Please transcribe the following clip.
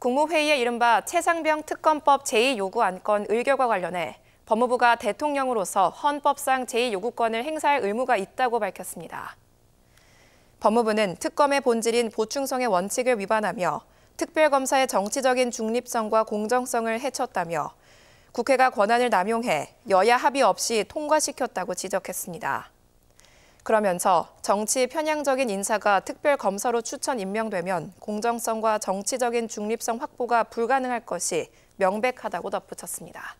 국무회의에 이른바 최상병 특검법 제2요구 안건 의결과 관련해 법무부가 대통령으로서 헌법상 제2요구권을 행사할 의무가 있다고 밝혔습니다. 법무부는 특검의 본질인 보충성의 원칙을 위반하며 특별검사의 정치적인 중립성과 공정성을 해쳤다며 국회가 권한을 남용해 여야 합의 없이 통과시켰다고 지적했습니다. 그러면서 정치 편향적인 인사가 특별검사로 추천 임명되면 공정성과 정치적인 중립성 확보가 불가능할 것이 명백하다고 덧붙였습니다.